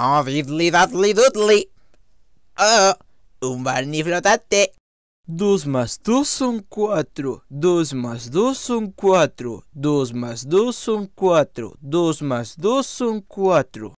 Onvidli dadli dudli. Oh, um barnívoro da Dois mais dois são quatro. Dois mais dois são quatro. Dois mais dois são quatro. Dois mais dois são quatro.